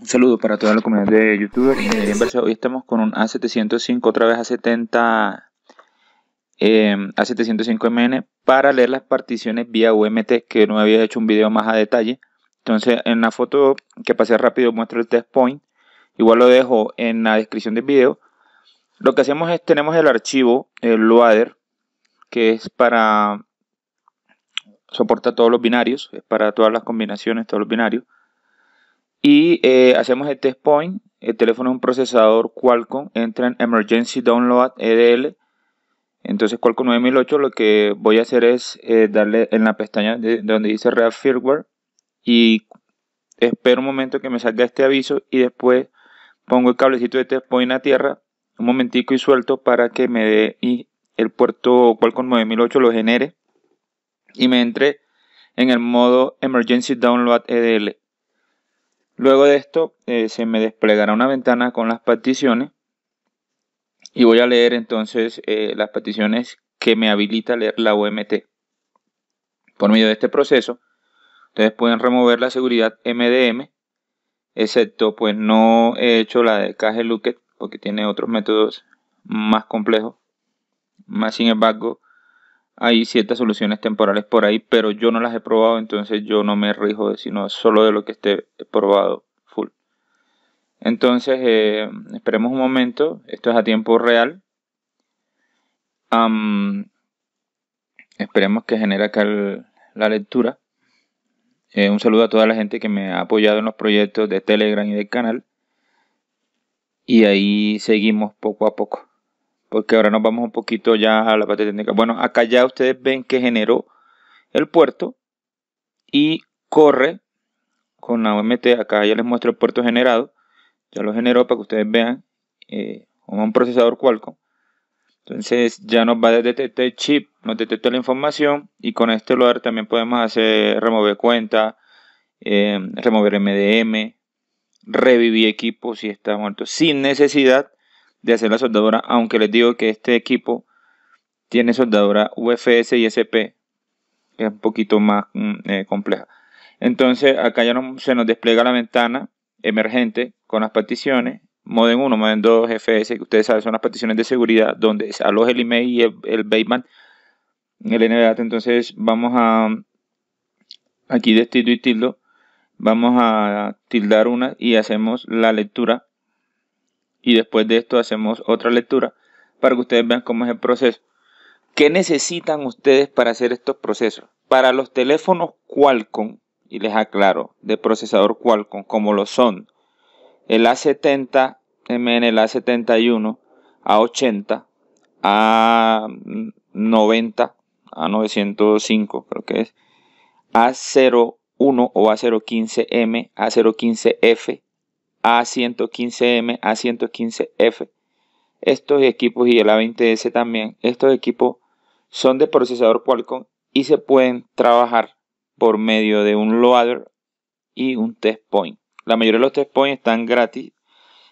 Un saludo para toda la comunidad de YouTube eh, Hoy estamos con un A705, otra vez A70, eh, A705MN para leer las particiones vía UMT, que no había hecho un video más a detalle. Entonces, en la foto que pasé rápido muestro el test point. Igual lo dejo en la descripción del video. Lo que hacemos es, tenemos el archivo, el loader, que es para, soporta todos los binarios, es para todas las combinaciones, todos los binarios. Y eh, hacemos el test point. El teléfono es un procesador Qualcomm. Entra en Emergency Download EDL. Entonces Qualcomm 9008 lo que voy a hacer es eh, darle en la pestaña donde dice Real Firmware. Y espero un momento que me salga este aviso. Y después pongo el cablecito de test point a tierra. Un momentico y suelto para que me dé y el puerto Qualcomm 9008 lo genere. Y me entre en el modo Emergency Download EDL. Luego de esto eh, se me desplegará una ventana con las particiones y voy a leer entonces eh, las particiones que me habilita leer la OMT. Por medio de este proceso, ustedes pueden remover la seguridad MDM, excepto pues no he hecho la de cache looket porque tiene otros métodos más complejos. Más sin embargo, hay ciertas soluciones temporales por ahí, pero yo no las he probado, entonces yo no me rijo sino solo de lo que esté probado full. Entonces, eh, esperemos un momento, esto es a tiempo real. esperemos que genere acá la lectura. Eh, un saludo a toda la gente que me ha apoyado en los proyectos de Telegram y del canal. Y ahí seguimos poco a poco porque ahora nos vamos un poquito ya a la parte técnica. Bueno, acá ya ustedes ven que generó el puerto y corre con la OMT. Acá ya les muestro el puerto generado. Ya lo generó para que ustedes vean eh, un procesador Qualcomm. Entonces ya nos va a detectar el chip, nos detecta la información y con este lugar también podemos hacer remover cuenta, eh, remover MDM, revivir equipo si está muerto sin necesidad de hacer la soldadora aunque les digo que este equipo tiene soldadora UFS y SP, que es un poquito más mm, eh, compleja. Entonces acá ya se nos despliega la ventana emergente con las particiones, modem 1, modem 2, FS, que ustedes saben son las particiones de seguridad donde se aloja el email y el, Bateman, el NVDAT Entonces vamos a, aquí de y tildo, vamos a tildar una y hacemos la lectura y después de esto hacemos otra lectura para que ustedes vean cómo es el proceso. ¿Qué necesitan ustedes para hacer estos procesos? Para los teléfonos Qualcomm, y les aclaro, de procesador Qualcomm, como lo son el A70, MN, el A71, A80, A90, A905, creo que es, A01 o A015M, A015F, a115M, A115F. Estos equipos y el A20S también, estos equipos son de procesador Qualcomm y se pueden trabajar por medio de un loader y un test point. La mayoría de los test points están gratis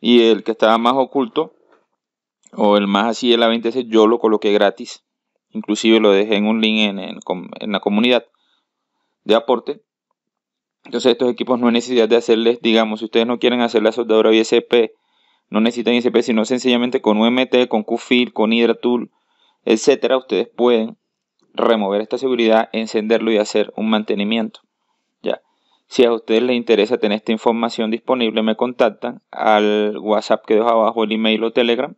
y el que estaba más oculto o el más así el A20S yo lo coloqué gratis. Inclusive lo dejé en un link en, en la comunidad de aporte entonces estos equipos no hay necesidad de hacerles, digamos, si ustedes no quieren hacer la soldadura ISP, no necesitan ISP, sino sencillamente con UMT, con QFIL, con Tool, etcétera, ustedes pueden remover esta seguridad, encenderlo y hacer un mantenimiento. Ya. Si a ustedes les interesa tener esta información disponible, me contactan al WhatsApp que dejo abajo, el email o Telegram.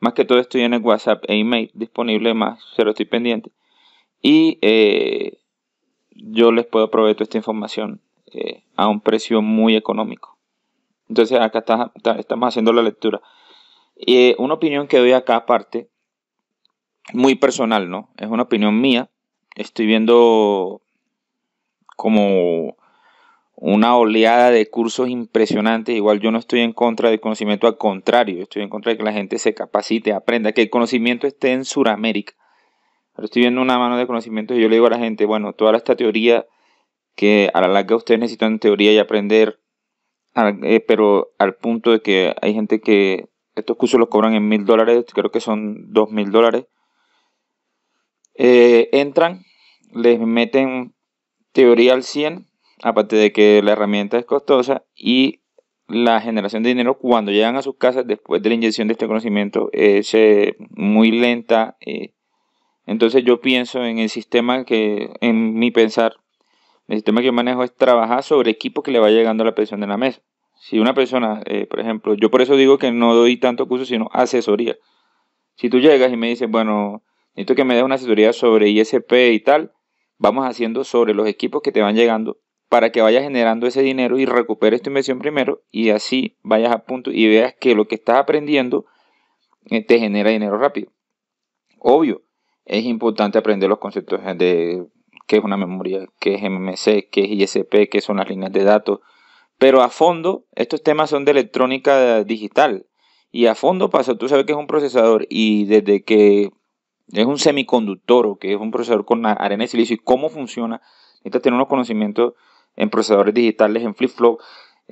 Más que todo estoy en el WhatsApp e email disponible, más se lo estoy pendiente. Y eh, yo les puedo proveer toda esta información eh, a un precio muy económico. Entonces acá estamos haciendo la lectura. Eh, una opinión que doy acá aparte, muy personal, ¿no? Es una opinión mía. Estoy viendo como una oleada de cursos impresionantes. Igual yo no estoy en contra del conocimiento, al contrario, estoy en contra de que la gente se capacite, aprenda, que el conocimiento esté en Sudamérica estoy viendo una mano de conocimientos y yo le digo a la gente, bueno, toda esta teoría que a la larga ustedes necesitan teoría y aprender, eh, pero al punto de que hay gente que estos cursos los cobran en mil dólares, creo que son dos mil dólares. Eh, entran, les meten teoría al 100, aparte de que la herramienta es costosa y la generación de dinero cuando llegan a sus casas después de la inyección de este conocimiento es eh, muy lenta. Entonces yo pienso en el sistema que, en mi pensar, el sistema que yo manejo es trabajar sobre equipos que le va llegando a la persona de la mesa. Si una persona, eh, por ejemplo, yo por eso digo que no doy tanto curso, sino asesoría. Si tú llegas y me dices, bueno, necesito que me des una asesoría sobre ISP y tal, vamos haciendo sobre los equipos que te van llegando para que vayas generando ese dinero y recuperes tu inversión primero y así vayas a punto y veas que lo que estás aprendiendo eh, te genera dinero rápido. Obvio, es importante aprender los conceptos de qué es una memoria, qué es MMC, qué es ISP, qué son las líneas de datos. Pero a fondo, estos temas son de electrónica digital. Y a fondo pasa, tú sabes que es un procesador y desde que es un semiconductor o que es un procesador con arena de silicio y cómo funciona, necesitas tener unos conocimientos en procesadores digitales, en flip-flop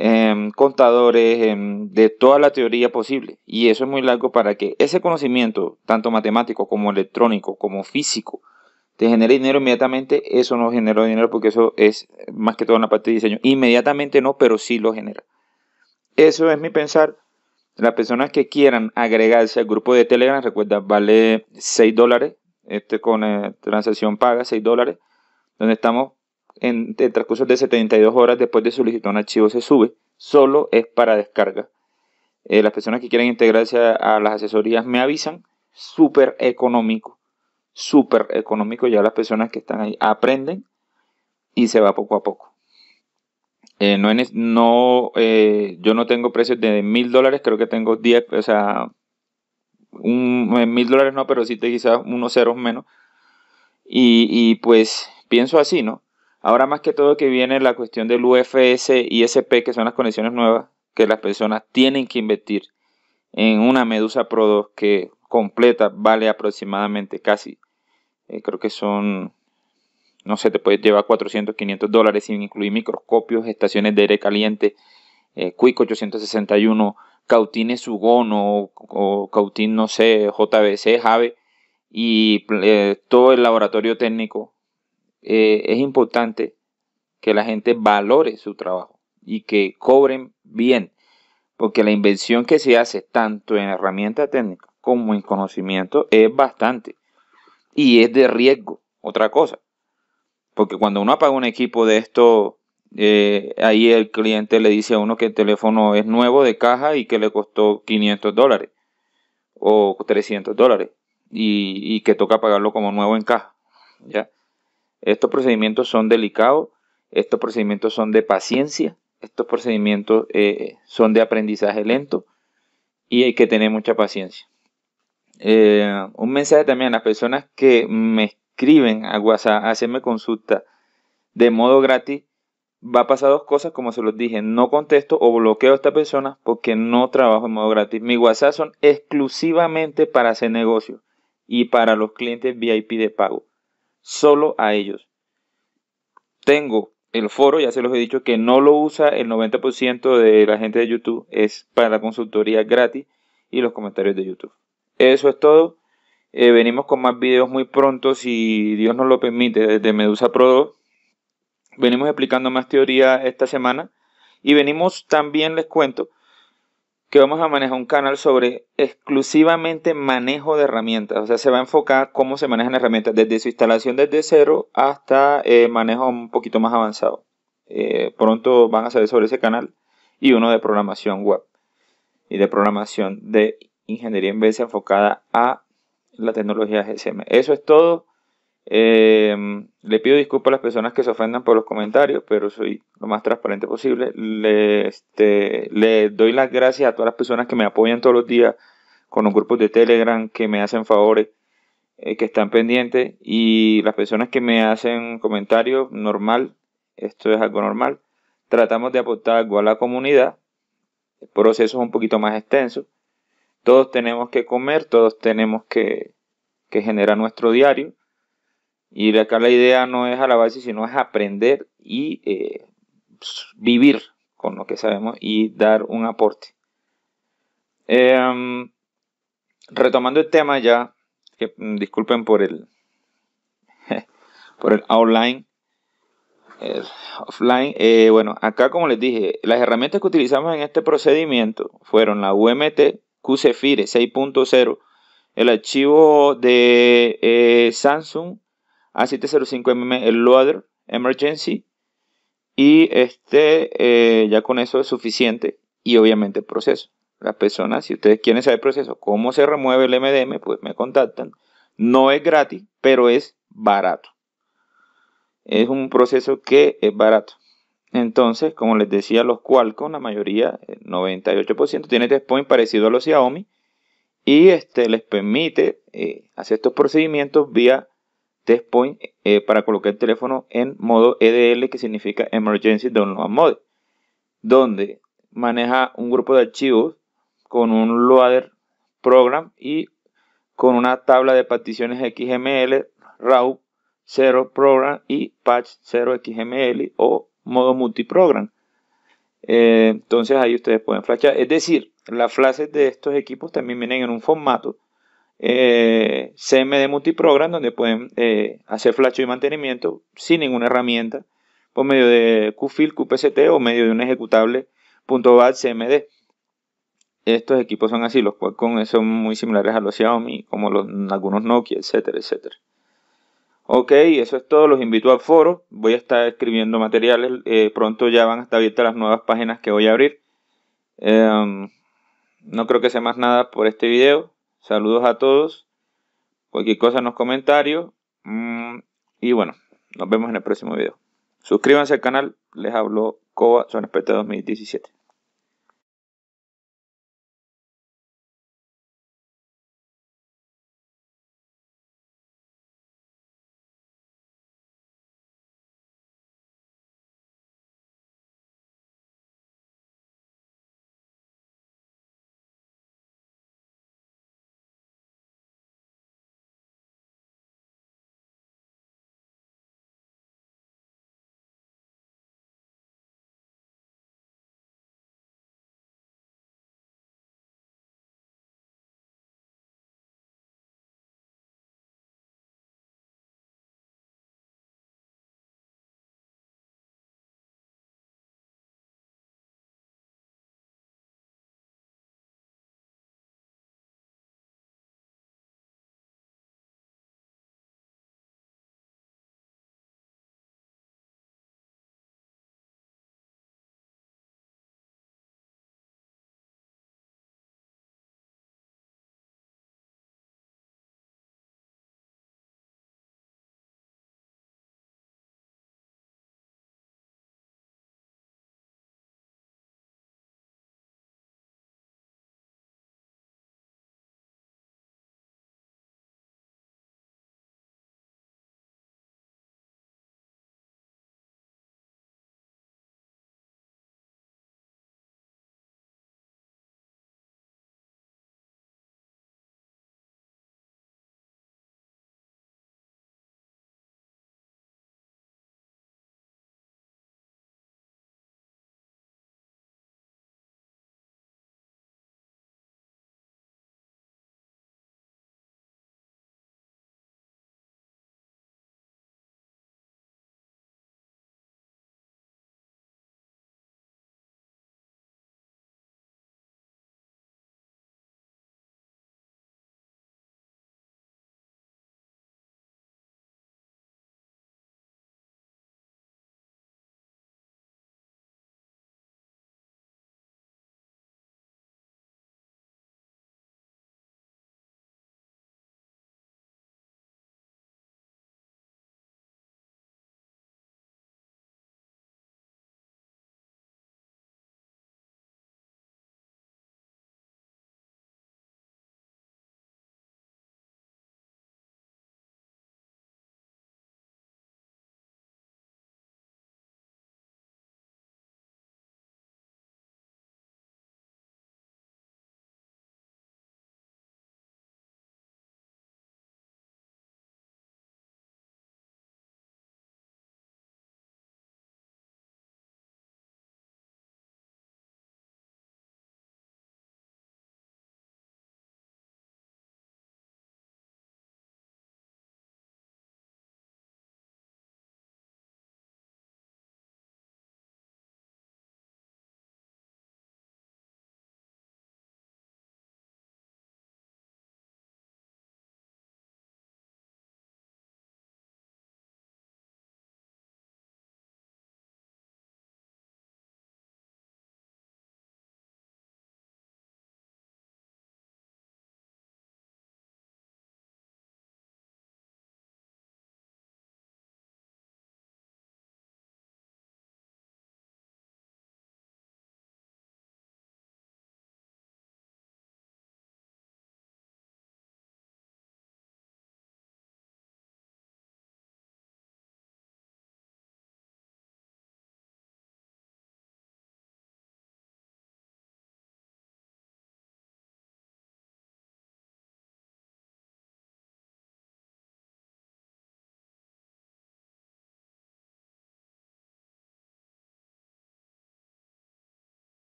Em, contadores, em, de toda la teoría posible. Y eso es muy largo para que ese conocimiento, tanto matemático como electrónico, como físico, te genere dinero inmediatamente. Eso no genera dinero porque eso es más que todo una parte de diseño. Inmediatamente no, pero sí lo genera. Eso es mi pensar. Las personas que quieran agregarse al grupo de Telegram, recuerda, vale 6 dólares. Este con eh, transacción paga 6 dólares. Donde estamos en el transcurso de 72 horas después de solicitar un archivo se sube, solo es para descarga. Eh, las personas que quieren integrarse a, las asesorías me avisan, súper económico, súper económico, ya las personas que están ahí aprenden y se va poco a poco. Eh, no, en, no eh, yo no tengo precios de mil dólares, creo que tengo 10, o sea, mil dólares no, pero sí te quizás unos ceros menos. y pues pienso así, ¿no? Ahora más que todo que viene la cuestión del UFS y SP, que son las conexiones nuevas que las personas tienen que invertir en una Medusa Pro 2 que completa vale aproximadamente casi, eh, creo que son, no sé, te puedes llevar 400, 500 dólares sin incluir microscopios, estaciones de aire caliente, eh, 861, cautine sugono o, no sé, JBC, Jave y eh, todo el laboratorio técnico eh, es importante que la gente valore su trabajo y que cobren bien, porque la inversión que se hace tanto en herramientas técnicas como en conocimiento es bastante y es de riesgo, otra cosa, porque cuando uno apaga un equipo de esto, eh, ahí el cliente le dice a uno que el teléfono es nuevo de caja y que le costó 500 dólares o 300 dólares y, que toca pagarlo como nuevo en caja, ¿ya? Estos procedimientos son delicados, estos procedimientos son de paciencia, estos procedimientos eh, son de aprendizaje lento y hay que tener mucha paciencia. Eh, un mensaje también a las personas que me escriben a WhatsApp, hacerme consulta de modo gratis, va a pasar dos cosas, como se los dije, no contesto o bloqueo a esta persona porque no trabajo en modo gratis. Mi WhatsApp son exclusivamente para hacer negocios y para los clientes VIP de pago solo a ellos. Tengo el foro, ya se los he dicho, que no lo usa el 90% de la gente de YouTube, es para la consultoría gratis y los comentarios de YouTube. Eso es todo. Eh, venimos con más videos muy pronto, si Dios nos lo permite, desde Medusa Pro 2. Venimos explicando más teoría esta semana. Y venimos también, les cuento, que vamos a manejar un canal sobre exclusivamente manejo de herramientas. O sea, se va a enfocar cómo se manejan herramientas, desde su instalación desde cero hasta eh, manejo un poquito más avanzado. Eh, pronto van a saber sobre ese canal y uno de programación web y de programación de ingeniería en vez enfocada a la tecnología GSM. Eso es todo. Em, le pido disculpas a las personas que se ofendan por los comentarios, pero soy lo más transparente posible. Este, le, doy las gracias a todas las personas que me apoyan todos los días con los grupos de Telegram, que me hacen favores, eh, que están pendientes, y las personas que me hacen comentarios normal, esto es algo normal. Tratamos de aportar algo a la comunidad. El proceso es un poquito más extenso. Todos tenemos que comer, todos tenemos que generar nuestro diario. Y acá la idea no es a la base sino es aprender y eh, pues, vivir con lo que sabemos y dar un aporte. Em, retomando el tema ya, que, mm, disculpen por el, por el online offline. Eh, eh, bueno, acá como les dije, las herramientas que utilizamos en este procedimiento fueron la UMT QCFIRE 6.0, el archivo de Samsung a705mm ah, el loader emergency. Y este eh, ya con eso es suficiente. Y obviamente el proceso. Las personas, si ustedes quieren saber el proceso, cómo se remueve el MDM, pues me contactan. No es gratis, pero es barato. Es un proceso que es barato. Entonces, como les decía, los Qualcomm, la mayoría, el 98%, tiene test point parecido a los Xiaomi y este, les permite eh, hacer estos procedimientos vía test eh, para colocar el teléfono en modo EDL, que significa Emergency Download Mode, donde maneja un grupo de archivos con un loader program y con una tabla de particiones XML, RAW 0 program y patch 0 XML o modo multiprogram. program eh, entonces ahí ustedes pueden flashear Es decir, las flashes de estos equipos también vienen en un formato eh, CMD Multiprogram, donde pueden eh, hacer flash y mantenimiento sin ninguna herramienta por medio de QFIL, QPST o medio de un ejecutable .cmd. Estos equipos son así, los Qualcomm son muy similares a los Xiaomi, como los, algunos Nokia, etcétera, etcétera. Ok, eso es todo. Los invito al foro. Voy a estar escribiendo materiales. Eh, pronto ya van a estar abiertas las nuevas páginas que voy a abrir. Em, no creo que sea más nada por este video. Saludos a todos. Cualquier cosa en los comentarios. Mm, y bueno, nos vemos en el próximo video. Suscríbanse al canal. Les hablo Coba, Son 2017.